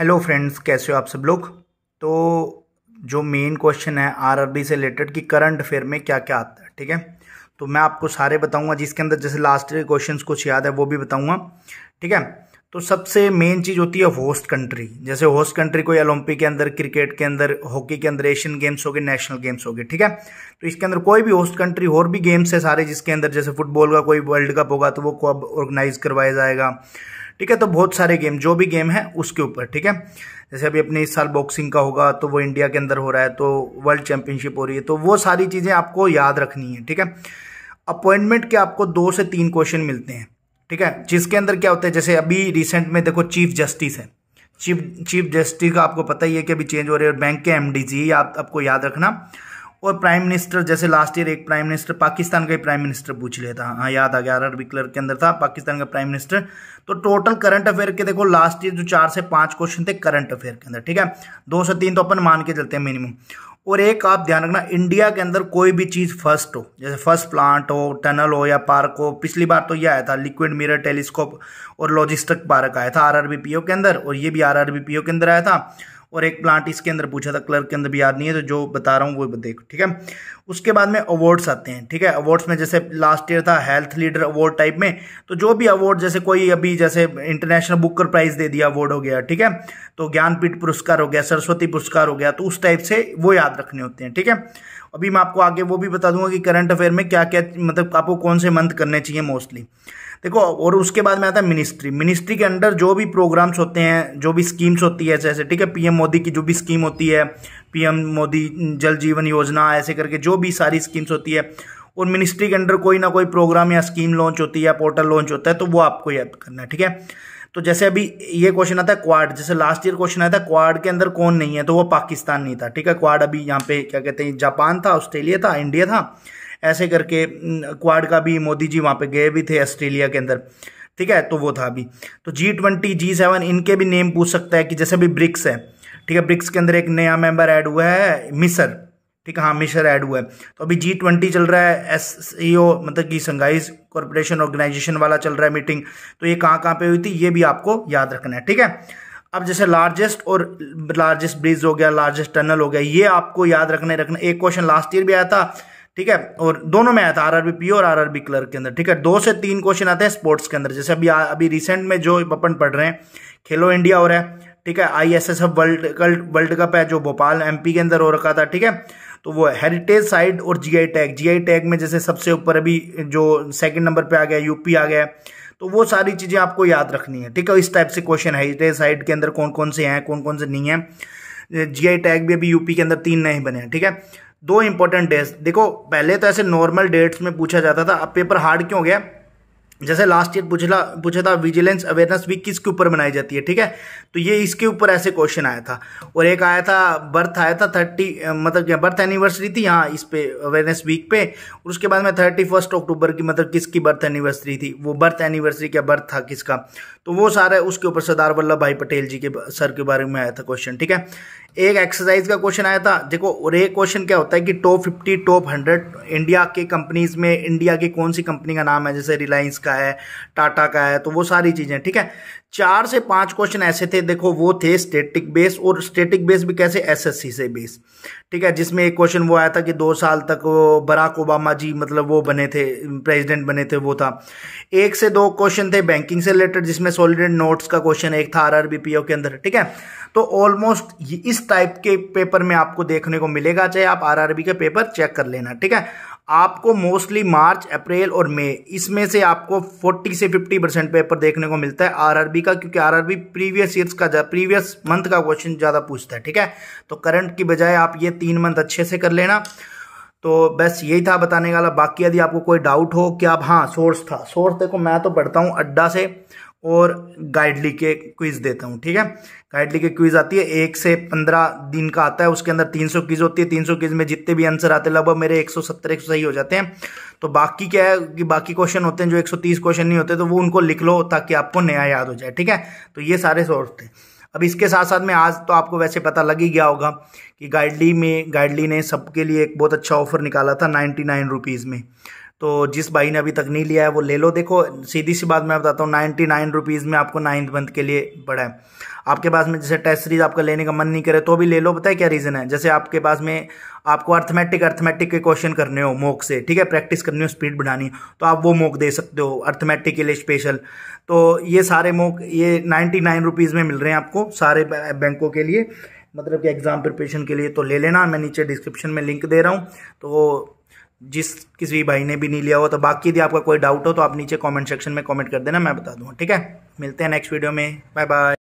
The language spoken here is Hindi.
हेलो फ्रेंड्स कैसे हो आप सब लोग तो जो मेन क्वेश्चन है आरआरबी से रिलेटेड कि करंट अफेयर में क्या क्या आता है ठीक है तो मैं आपको सारे बताऊंगा जिसके अंदर जैसे लास्ट क्वेश्चंस कुछ याद है वो भी बताऊंगा ठीक है तो सबसे मेन चीज़ होती है होस्ट कंट्री जैसे होस्ट कंट्री कोई ओलंपिक के अंदर क्रिकेट के अंदर हॉकी के अंदर एशियन गेम्स हो गए नेशनल गेम्स हो गए ठीक है तो इसके अंदर कोई भी होस्ट कंट्री और भी गेम्स है सारे जिसके अंदर जैसे फुटबॉल का कोई वर्ल्ड कप होगा तो वो कब ऑर्गेनाइज करवाया जाएगा ठीक है तो बहुत सारे गेम जो भी गेम है उसके ऊपर ठीक है जैसे अभी अपने इस साल बॉक्सिंग का होगा तो वो इंडिया के अंदर हो रहा है तो वर्ल्ड चैंपियनशिप हो रही है तो वो सारी चीज़ें आपको याद रखनी है ठीक है अपॉइंटमेंट के आपको दो से तीन क्वेश्चन मिलते हैं ठीक है जिसके अंदर क्या होता है जैसे अभी रिसेंट में देखो चीफ जस्टिस है चीफ चीफ जस्टिस का आपको पता ही है कि अभी चेंज हो रहे हैं बैंक के एम डी आप आपको याद रखना और प्राइम मिनिस्टर जैसे लास्ट ईयर एक प्राइम मिनिस्टर पाकिस्तान का ही प्राइम मिनिस्टर पूछ लिया था हाँ याद आ गया आर आर के अंदर था पाकिस्तान का प्राइम मिनिस्टर तो टोटल करंट अफेयर के देखो लास्ट ईयर जो चार से पांच क्वेश्चन थे करंट अफेयर के अंदर ठीक है दो से तीन तो अपन मान के चलते हैं मिनिमम और एक आप ध्यान रखना इंडिया के अंदर कोई भी चीज़ फर्स्ट हो जैसे फर्स्ट प्लांट हो टनल हो या पार्क हो पिछली बार तो यह आया था लिक्विड मिरर टेलीस्कोप और लॉजिस्टिक पार्क आया था आरआरबीपीओ के अंदर और ये भी आरआरबीपीओ के अंदर आया था और एक प्लांट इसके अंदर पूछा था क्लर्क के अंदर भी याद नहीं है तो जो बता रहा हूँ वो देखो ठीक है उसके बाद में अवार्ड्स आते हैं ठीक है अवार्ड्स में जैसे लास्ट ईयर था हेल्थ लीडर अवार्ड टाइप में तो जो भी अवार्ड जैसे कोई अभी जैसे इंटरनेशनल बुकर प्राइज दे दिया अवार्ड हो गया ठीक है तो ज्ञानपीठ पुरस्कार हो गया सरस्वती पुरस्कार हो गया तो उस टाइप से वो याद रखने होते हैं ठीक है अभी मैं आपको आगे वो भी बता दूंगा कि करंट अफेयर में क्या क्या मतलब आपको कौन से मंथ करने चाहिए मोस्टली देखो और उसके बाद में आता है मिनिस्ट्री मिनिस्ट्री के अंडर जो भी प्रोग्राम्स होते हैं जो भी स्कीम्स होती है जैसे ठीक है पीएम मोदी की जो भी स्कीम होती है पीएम मोदी जल जीवन योजना ऐसे करके जो भी सारी स्कीम्स होती है और मिनिस्ट्री के अंडर कोई ना कोई प्रोग्राम या स्कीम लॉन्च होती है या पोर्टल लॉन्च होता है तो वो आपको याद करना है ठीक है तो जैसे अभी ये क्वेश्चन आता है क्वाड जैसे लास्ट ईयर क्वेश्चन आया था क्वाड के अंदर कौन नहीं है तो वो पाकिस्तान नहीं था ठीक है क्वाड अभी यहाँ पे क्या कहते हैं जापान था ऑस्ट्रेलिया था इंडिया था ऐसे करके क्वाड का भी मोदी जी वहाँ पे गए भी थे ऑस्ट्रेलिया के अंदर ठीक है तो वो था अभी तो जी ट्वेंटी जी सेवन इनके भी नेम पूछ सकता है कि जैसे अभी ब्रिक्स है ठीक है ब्रिक्स के अंदर एक नया मेंबर ऐड हुआ है मिसर ठीक है हाँ मिसर ऐड हुआ है तो अभी जी ट्वेंटी चल रहा है एस ई ओ मतलब कि संघाई कॉरपोरेशन ऑर्गेनाइजेशन वाला चल रहा है मीटिंग तो ये कहाँ कहाँ पे हुई थी ये भी आपको याद रखना है ठीक है अब जैसे लार्जेस्ट और लार्जेस्ट ब्रिज हो गया लार्जेस्ट टनल हो गया ये आपको याद रखने रखना एक क्वेश्चन लास्ट ईयर भी आया था ठीक है और दोनों में आया था आरआरबी पीओ और आरआरबी क्लर्क के अंदर ठीक है दो से तीन क्वेश्चन आते हैं स्पोर्ट्स के अंदर जैसे अभी अभी रिसेंट में जो अपन पढ़ रहे हैं खेलो इंडिया हो रहा है ठीक है I S S F world world cup है जो भोपाल एमपी के अंदर हो रखा था ठीक है तो वो हेरिटेज साइड और आई टैग जी टैग में जैसे सबसे ऊपर अभी जो सेकंड नंबर पे आ गया यूपी आ गया तो वो सारी चीज़ें आपको याद रखनी है ठीक है इस टाइप से क्वेश्चन हेरिटेज साइड के अंदर कौन कौन से हैं कौन कौन से नहीं हैं जी टैग भी अभी यूपी के अंदर तीन नए बने हैं ठीक है दो इंपॉर्टेंट डेट्स देखो पहले तो ऐसे नॉर्मल डेट्स में पूछा जाता था अब पेपर हार्ड क्यों हो गया जैसे लास्ट ईयर पूछला पूछा था विजिलेंस अवेयरनेस वीक किसके ऊपर मनाई जाती है ठीक है तो ये इसके ऊपर ऐसे क्वेश्चन आया था और एक आया था बर्थ आया था थर्टी मतलब बर्थ एनिवर्सरी थी यहाँ इस पे अवेयरनेस वीक पे और उसके बाद में थर्टी फर्स्ट अक्टूबर की मतलब किसकी बर्थ एनिवर्सरी थी वो बर्थ एनिवर्सरी क्या बर्थ था किसका तो वो सारा उसके ऊपर सरदार वल्लभ भाई पटेल जी के सर के बारे में आया था क्वेश्चन ठीक है एक एक्सरसाइज का क्वेश्चन आया था देखो और एक क्वेश्चन क्या होता है कि top fifty top hundred India के कंपनीज में इंडिया की कौन सी कंपनी का नाम है जैसे रिलायंस का का है टाटा का है तो वो सारी चीज़ें ठीक है चार से पांच क्वेश्चन ऐसे थे देखो वो थे स्टेटिक बेस और स्टेटिक बेस भी कैसे एसएससी से बेस ठीक है जिसमें एक क्वेश्चन वो आया था कि दो साल तक वो बराक ओबामा जी मतलब वो बने थे प्रेसिडेंट बने थे वो था एक से दो क्वेश्चन थे बैंकिंग से रिलेटेड जिसमें सॉलिड नोट्स का क्वेश्चन एक था आर के अंदर ठीक है तो ऑलमोस्ट इस टाइप के पेपर में आपको देखने को मिलेगा चाहे आप आर के पेपर चेक कर लेना ठीक है आपको मोस्टली मार्च अप्रैल और मई इसमें से आपको 40 से 50 परसेंट पेपर देखने को मिलता है आरआरबी का क्योंकि आरआरबी प्रीवियस ईयर्स का प्रीवियस मंथ का क्वेश्चन ज़्यादा पूछता है ठीक है तो करंट की बजाय आप ये तीन मंथ अच्छे से कर लेना तो बस यही था बताने वाला बाकी यदि आपको कोई डाउट हो कि आप हाँ सोर्स था सोर्स देखो मैं तो पढ़ता हूँ अड्डा से और गाइडली के क्विज़ देता हूँ ठीक है गाइडली के क्विज़ आती है एक से पंद्रह दिन का आता है उसके अंदर तीन सौ क्विज़ होती है तीन सौ क्विज़ में जितने भी आंसर आते हैं लगभग मेरे एक सौ सत्तर एक सौ सही हो जाते हैं तो बाकी क्या है कि बाकी क्वेश्चन होते हैं जो एक सौ तीस क्वेश्चन नहीं होते तो वो उनको लिख लो ताकि आपको नया याद हो जाए ठीक है तो ये सारे सोर्स थे अब इसके साथ साथ में आज तो आपको वैसे पता लग ही गया होगा कि गाइडली में गाइडली ने सबके लिए एक बहुत अच्छा ऑफर निकाला था नाइन्टी नाइन रुपीज़ में तो जिस भाई ने अभी तक नहीं लिया है वो ले लो देखो सीधी सी बात मैं बताता हूँ नाइन्टी नाइन रुपीज़ में आपको नाइन्थ मंथ के लिए पड़ा है आपके पास में जैसे टेस्ट सीरीज आपका लेने का मन नहीं करे तो भी ले लो बताए क्या रीज़न है जैसे आपके पास में आपको अर्थमेटिक अर्थमेटिक के क्वेश्चन करने हो मोक से ठीक है प्रैक्टिस करनी हो स्पीड बढ़ानी तो आप वो मोक दे सकते हो अर्थमेटिक के लिए स्पेशल तो ये सारे मोक ये नाइन्टी नाइन रुपीज़ में मिल रहे हैं आपको सारे बैंकों के लिए मतलब कि एग्ज़ाम प्रिपरेशन के लिए तो ले लेना मैं नीचे डिस्क्रिप्शन में लिंक दे रहा हूँ तो जिस किसी भाई ने भी नहीं लिया हो तो बाकी यदि आपका कोई डाउट हो तो आप नीचे कमेंट सेक्शन में कमेंट कर देना मैं बता दूंगा ठीक है मिलते हैं नेक्स्ट वीडियो में बाय बाय